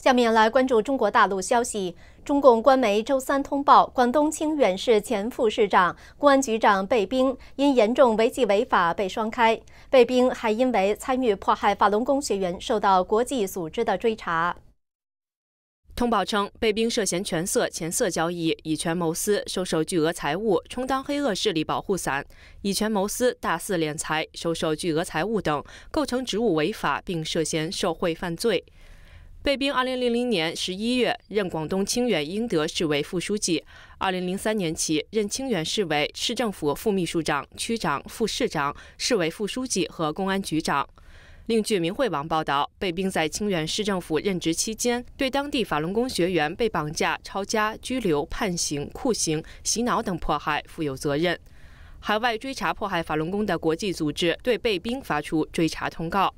下面来关注中国大陆消息。中共官媒周三通报，广东清远市前副市长、公安局长贝斌因严重违纪违法被双开。贝斌还因为参与迫害法轮功学员，受到国际组织的追查。通报称，贝斌涉嫌权色、钱色交易，以权谋私，收受巨额财物，充当黑恶势力保护伞，以权谋私，大肆敛财，收受巨额财物等，构成职务违法，并涉嫌受贿犯罪。贝兵，二零零零年十一月任广东清远英德市委副书记，二零零三年起任清远市委、市政府副秘书长、区长、副市长、市委副书记和公安局长。另据《明慧网》报道，贝兵在清远市政府任职期间，对当地法轮功学员被绑架、抄家、拘留、判刑、酷刑、洗脑等迫害负有责任。海外追查迫害法轮功的国际组织对贝兵发出追查通告。